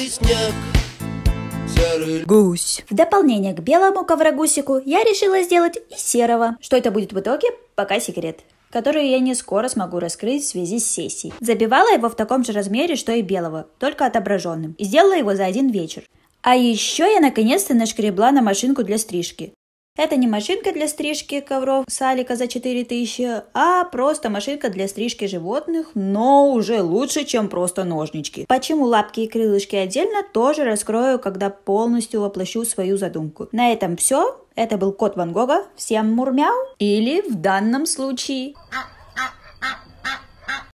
белый снег, серый... Гусь. В дополнение к белому коврогусику я решила сделать и серого. Что это будет в итоге, пока секрет которые я не скоро смогу раскрыть в связи с сессией. Забивала его в таком же размере, что и белого, только отображенным, и сделала его за один вечер. А еще я наконец-то нашкребла на машинку для стрижки. Это не машинка для стрижки ковров Салика за 4000, а просто машинка для стрижки животных, но уже лучше, чем просто ножнички. Почему лапки и крылышки отдельно, тоже раскрою, когда полностью воплощу свою задумку. На этом все. Это был Кот Ван Гога. Всем мурмяу. Или в данном случае... А,